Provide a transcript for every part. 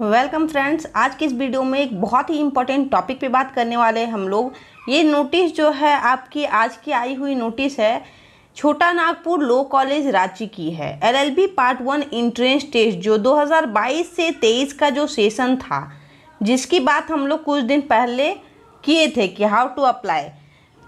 welcome friends आज के इस वीडियो में एक बहुत ही इम्पोर्टेंट टॉपिक पे बात करने वाले हैं हम लोग ये नोटिस जो है आपकी आज की आई हुई नोटिस है छोटा नागपुर लो कॉलेज रांची की है LLB part one entrance test जो 2022 से 23 का जो सेशन था जिसकी बात हम लोग कुछ दिन पहले किए थे कि हाउ टू अप्लाई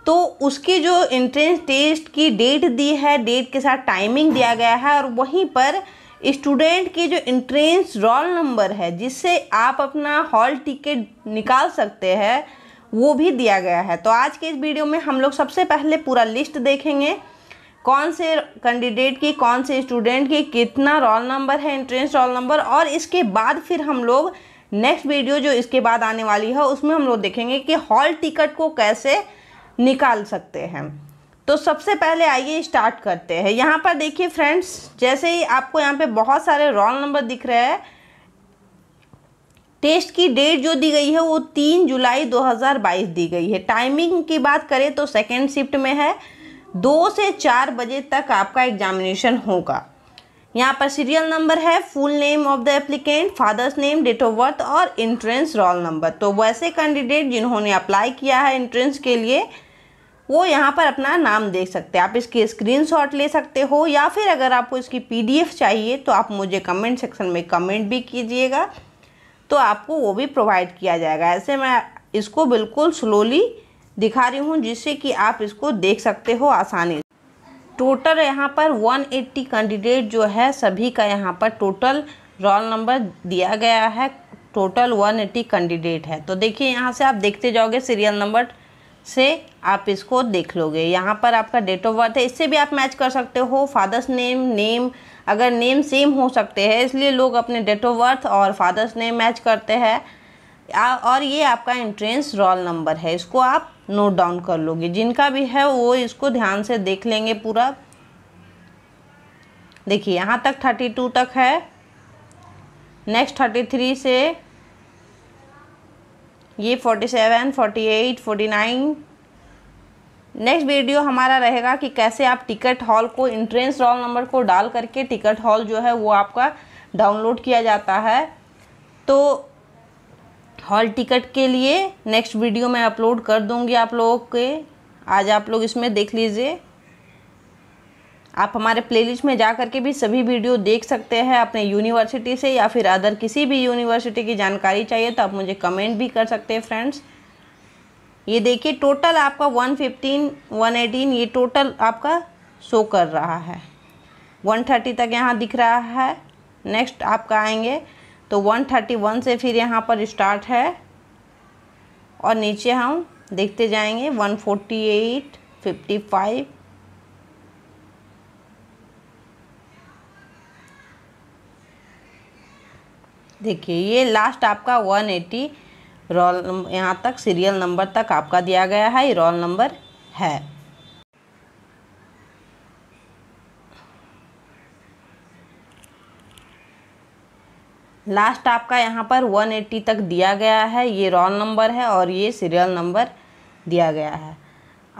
तो उसकी जो इंट्रेंस टेस्ट की डेट दी है डेट के साथ टाइमिंग दिया गया है और वहीं पर स्टूडेंट की जो इंट्रेंस रोल नंबर है जिससे आप अपना हॉल टिकट निकाल सकते हैं वो भी दिया गया है तो आज के इस वीडियो में हम लोग सबसे पहले पूरा लिस्ट देखेंगे कौन से कैंडिडेट की कौन से स्टूडेंट की कितना रोल नंबर है इंट्रेंस रोल नंबर और इसके बाद फिर हम लोग नेक्स्ट वीडियो जो इसके बाद आने वाली है उसमें हम लोग देखेंगे कि हॉल टिकट को कैसे निकाल सकते हैं तो सबसे पहले आइए स्टार्ट करते हैं यहाँ पर देखिए फ्रेंड्स जैसे ही आपको यहाँ पे बहुत सारे रोल नंबर दिख रहे हैं टेस्ट की डेट जो दी गई है वो तीन जुलाई 2022 दी गई है टाइमिंग की बात करें तो सेकेंड शिफ्ट में है दो से चार बजे तक आपका एग्जामिनेशन होगा यहाँ पर सीरियल नंबर है full name of the applicant father's name date of birth और इंट्रेंस रोल नंबर तो वैसे कैंडिडेट जिन्होंने अप्लाई किया है इंट्रेंस के लिए वो यहाँ पर अपना नाम देख सकते हैं आप इसकी स्क्रीनशॉट ले सकते हो या फिर अगर आपको इसकी पीडीएफ चाहिए तो आप मुझे कमेंट सेक्शन में कमेंट भी कीजिएगा तो आपको वो भी प्रोवाइड किया जाएगा ऐसे मैं इसको बिल्कुल स्लोली दिखा रही हूँ जिससे कि आप इसको देख सकते हो आसानी टोटल यहाँ पर 180 कैंडिडेट जो है सभी का यहाँ पर टोटल रोल नंबर दिया गया है टोटल 180 कैंडिडेट है तो देखिए यहाँ से आप देखते जाओगे सीरियल नंबर से आप इसको देख लोगे यहाँ पर आपका डेट ऑफ बर्थ है इससे भी आप मैच कर सकते हो फादर्स नेम नेम अगर नेम सेम हो सकते हैं इसलिए लोग अपने डेट ऑफ बर्थ और फादर्स नेम मैच करते हैं और ये आपका एंट्रेंस रोल नंबर है इसको आप नोट डाउन कर लोगे जिनका भी है वो इसको ध्यान से देख लेंगे पूरा देखिए यहाँ तक थर्टी टू तक है नेक्स्ट थर्टी थ्री से ये forty seven forty eight forty nine next video हमारा रहेगा कि कैसे आप टिकट हॉल को इंट्रेंस रोल नंबर को डाल करके टिकट हॉल जो है वो आपका डाउनलोड किया जाता है तो हॉल टिकट के लिए नेक्स्ट वीडियो मैं अपलोड कर दूंगी आप लोगों के आज आप लोग इसमें देख लीजिए आप हमारे प्लेलिस्ट में जा करके भी सभी वीडियो देख सकते हैं अपने यूनिवर्सिटी से या फिर अदर किसी भी यूनिवर्सिटी की जानकारी चाहिए तो आप मुझे कमेंट भी कर सकते हैं फ्रेंड्स ये देखिए टोटल आपका 115, 118 ये टोटल आपका शो कर रहा है 130 तक यहाँ दिख रहा है नेक्स्ट आपका आएंगे तो 131 से फिर यहाँ पर स्टार्ट है और नीचे हम देखते जाएंगे 148, 55 देखिए ये लास्ट आपका 180 एटी रोल यहाँ तक सीरियल नंबर तक आपका दिया गया है ये रोल नंबर है लास्ट आपका यहाँ पर 180 तक दिया गया है ये रोल नंबर है और ये सीरियल नंबर दिया गया है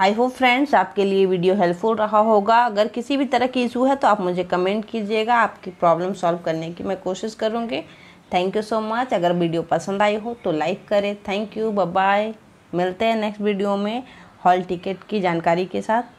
आई होप फ्रेंड्स आपके लिए वीडियो हेल्पफुल रहा होगा अगर किसी भी तरह की इशू है तो आप मुझे कमेंट कीजिएगा आपकी प्रॉब्लम सॉल्व करने की मैं कोशिश करूँगी थैंक यू सो मच अगर वीडियो पसंद आई हो तो लाइक करें थैंक यू बाय मिलते हैं नेक्स्ट वीडियो में हॉल टिकट की जानकारी के साथ